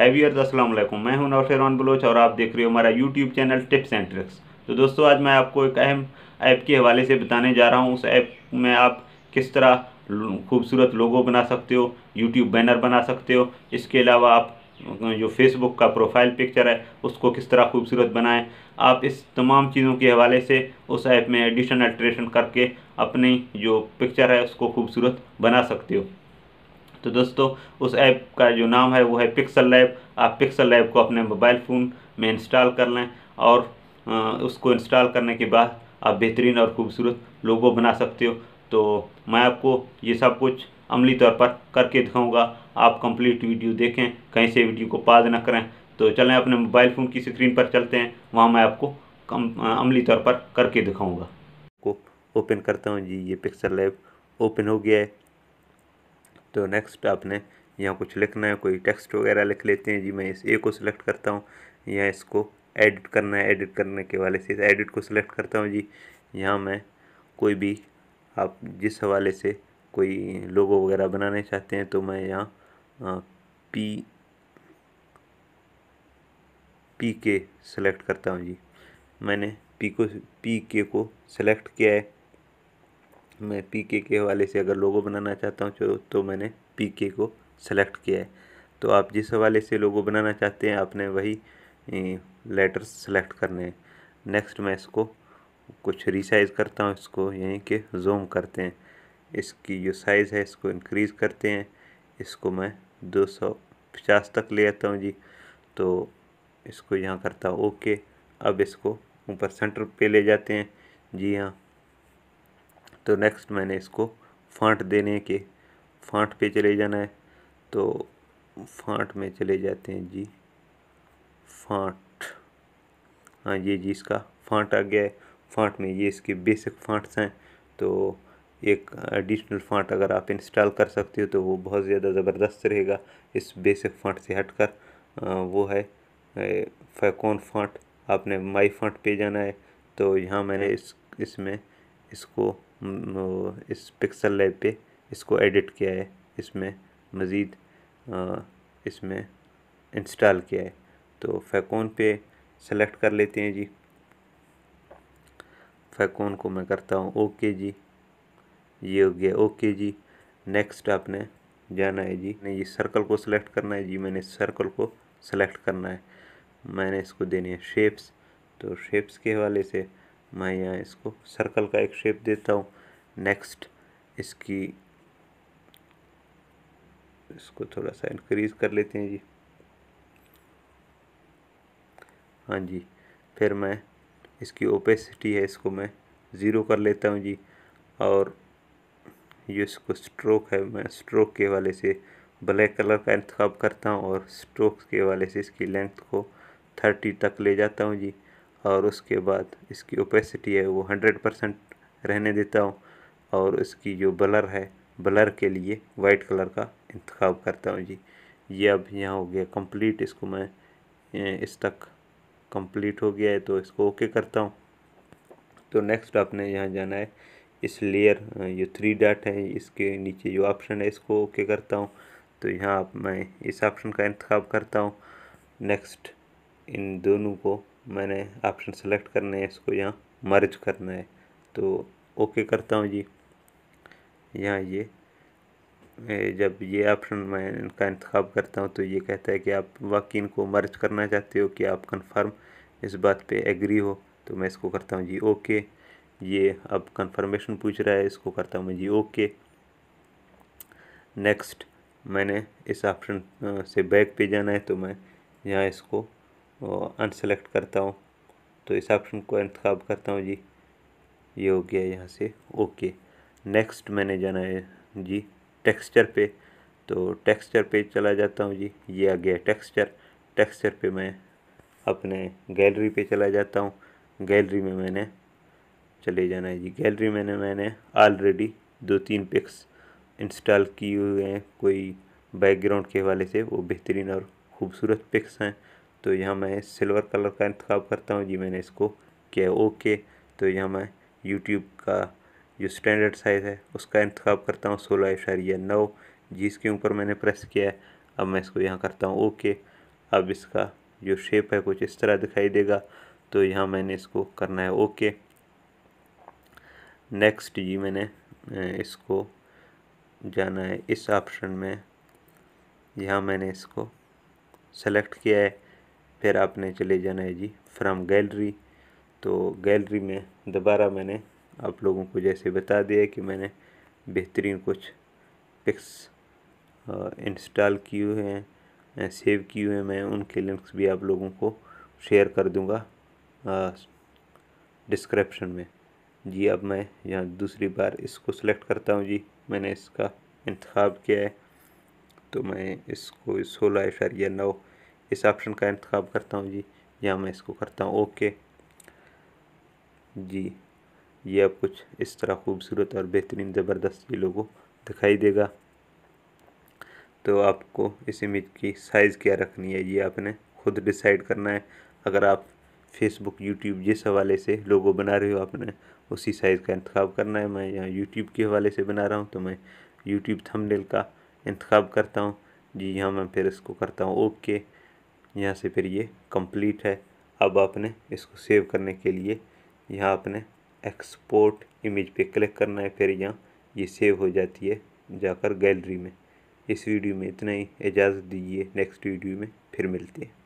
हैवियर्स असल मैं हूं नौशेरान बलोच और आप देख रहे हो हमारा YouTube channel tips and tricks तो दोस्तों आज मैं आपको एक अहम ऐप के हवाले से बताने जा रहा हूं उस ऐप में आप किस तरह खूबसूरत लोगो बना सकते हो यूट्यूब बैनर बना सकते हो इसके अलावा आप जो फेसबुक का प्रोफाइल पिक्चर है उसको किस तरह खूबसूरत बनाएं आप इस तमाम चीज़ों के हवाले से उस ऐप में एडिशन अल्ट्रेशन करके अपनी जो पिक्चर है उसको खूबसूरत बना सकते हो तो दोस्तों उस ऐप का जो नाम है वो है पिक्सल लैब आप पिक्सल लैब को अपने मोबाइल फ़ोन में इंस्टॉल कर लें और उसको इंस्टॉल करने के बाद आप बेहतरीन और खूबसूरत लोगो बना सकते हो तो मैं आपको ये सब कुछ अमली तौर पर करके दिखाऊंगा आप कंप्लीट वीडियो देखें कहीं से वीडियो को पाद ना करें तो चलें अपने मोबाइल फ़ोन की स्क्रीन पर चलते हैं वहाँ मैं आपको कम अमली तौर पर करके दिखाऊंगा को ओपन करता हूँ जी ये पिक्सल लैब ओपन हो गया है तो नेक्स्ट आपने यहाँ कुछ लिखना है कोई टेक्स्ट वगैरह लिख लेते हैं जी मैं इस ए को सिलेक्ट करता हूँ या इसको एडिट करना है एडिट करने के वाले से एडिट को सिलेक्ट करता हूँ जी यहाँ मैं कोई भी आप जिस हवाले से कोई लोगो वगैरह बनाना चाहते हैं तो मैं यहाँ पी पी के सेलेक्ट करता हूँ जी मैंने पी को पी के को सेलेक्ट किया है मैं पी के के हवाले से अगर लोगो बनाना चाहता हूँ तो मैंने पी के को सेलेक्ट किया है तो आप जिस हवाले से लोगो बनाना चाहते हैं आपने वही लेटर सेलेक्ट करने हैं नेक्स्ट मैं इसको कुछ रिसाइज़ करता हूँ इसको यहीं के जूम करते हैं इसकी जो साइज़ है इसको इंक्रीज़ करते हैं इसको मैं 250 तक ले आता हूँ जी तो इसको यहाँ करता हूँ ओके अब इसको ऊपर सेंटर पे ले जाते हैं जी हाँ तो नेक्स्ट मैंने इसको फांट देने के फांट पे चले जाना है तो फांट में चले जाते हैं जी फांट हाँ ये जी इसका फांट आ गया है फांट में ये इसके बेसिक फांट्स हैं तो एक एडिशनल फांट अगर आप इंस्टॉल कर सकते हो तो वो बहुत ज़्यादा ज़बरदस्त रहेगा इस बेसिक फांट से हटकर वो है फैकोन फांट आपने माई फांट पे जाना है तो यहाँ मैंने इस इसमें इसको इस पिक्सल लैब पे इसको एडिट किया है इसमें मज़ीद इसमें इंस्टॉल किया है तो फैकोन पे सेलेक्ट कर लेते हैं जी फैकोन को मैं करता हूँ ओके जी ये हो गया ओके जी नेक्स्ट आपने जाना है जी नहीं ये सर्कल को सिलेक्ट करना है जी मैंने सर्कल को सिलेक्ट करना है मैंने इसको देने हैं शेप्स तो शेप्स के हवाले से मैं यहाँ इसको सर्कल का एक शेप देता हूँ नेक्स्ट इसकी इसको थोड़ा सा इंक्रीज कर लेते हैं जी हाँ जी फिर मैं इसकी ओपेसिटी है इसको मैं ज़ीरो कर लेता हूँ जी और ये इसको स्ट्रोक है मैं स्ट्रोक के वाले से ब्लैक कलर का इंतखब करता हूँ और स्ट्रोक के वाले से इसकी लेंथ को थर्टी तक ले जाता हूँ जी और उसके बाद इसकी ओपेसिटी है वो हंड्रेड परसेंट रहने देता हूँ और इसकी जो बलर है बलर के लिए वाइट कलर का इंतखब करता हूँ जी ये अब यहाँ हो गया कंप्लीट इसको मैं इस तक कंप्लीट हो गया है तो इसको ओके करता हूँ तो नेक्स्ट आपने यहाँ जाना है इस लेयर ये थ्री डाट है इसके नीचे जो ऑप्शन है इसको ओके करता हूँ तो यहाँ आप मैं इस ऑप्शन का इंतखब करता हूँ नेक्स्ट इन दोनों को मैंने ऑप्शन सेलेक्ट करने है इसको यहाँ मर्ज करना है तो ओके करता हूँ जी यहाँ ये जब ये ऑप्शन मैं इनका इंतखब करता हूँ तो ये कहता है कि आप वाकई इनको मर्ज करना चाहते हो कि आप कंफर्म इस बात पे एग्री हो तो मैं इसको करता हूँ जी ओके ये अब कंफर्मेशन पूछ रहा है इसको करता हूँ जी ओके नेक्स्ट मैंने इस ऑप्शन से बैक पे जाना है तो मैं यहाँ इसको वो अनसेलेक्ट करता हूँ तो इस ऑप्शन को इंतखब करता हूँ जी ये हो गया यहाँ से ओके नेक्स्ट मैंने जाना है जी टेक्सचर पे तो टेक्सचर पे चला जाता हूँ जी ये आ गया टेक्सचर टेक्सचर पे मैं अपने गैलरी पे चला जाता हूँ गैलरी में मैंने चले जाना है जी गैलरी में मैंने ऑलरेडी दो तीन पिक्स इंस्टॉल किए हुए हैं कोई बैकग्राउंड के हवाले से वो बेहतरीन और ख़ूबसूरत पिक्स हैं तो यहाँ मैं सिल्वर कलर का इंतखब करता हूँ जी मैंने इसको किया ओके तो यहाँ मैं यूट्यूब का जो स्टैंडर्ड साइज़ है उसका इंतखब करता हूँ सोलह इशारिया नौ जिसके ऊपर मैंने प्रेस किया है अब मैं इसको यहाँ करता हूँ ओके अब इसका जो शेप है कुछ इस तरह दिखाई देगा तो यहाँ मैंने इसको करना है ओके नेक्स्ट जी मैंने इसको जाना है इस ऑप्शन में यहाँ मैंने इसको सेलेक्ट किया है फिर आपने चले जाना है जी फ्रॉम गैलरी तो गैलरी में दोबारा मैंने आप लोगों को जैसे बता दिया कि मैंने बेहतरीन कुछ पिक्स इंस्टॉल किए हुए हैं सेव किए हुए हैं मैं उनके लिंक्स भी आप लोगों को शेयर कर दूंगा डिस्क्रिप्शन में जी अब मैं यहाँ दूसरी बार इसको सिलेक्ट करता हूँ जी मैंने इसका इंतखब किया है तो मैं इसको सोलह इशारिया नौ इस ऑप्शन का इंतखब करता हूँ जी यहाँ मैं इसको करता हूँ ओके जी ये अब कुछ इस तरह खूबसूरत और बेहतरीन ज़बरदस्त ये लोगों दिखाई देगा तो आपको इस इमेज की साइज़ क्या रखनी है ये आपने खुद डिसाइड करना है अगर आप फेसबुक यूट्यूब जिस हवाले से लोगो बना रहे हो आपने उसी साइज़ का इंतखब करना है मैं यहाँ यूट्यूब के हवाले से बना रहा हूँ तो मैं यूट्यूब थंबनेल का इंतखब करता हूँ जी यहाँ मैं फिर इसको करता हूँ ओके यहाँ से फिर ये कंप्लीट है अब आपने इसको सेव करने के लिए यहाँ आपने एक्सपोर्ट इमेज पे क्लिक करना है फिर यहाँ ये सेव हो जाती है जाकर गैलरी में इस वीडियो में इतना ही इजाज़त दीजिए नेक्स्ट वीडियो में फिर मिलते हैं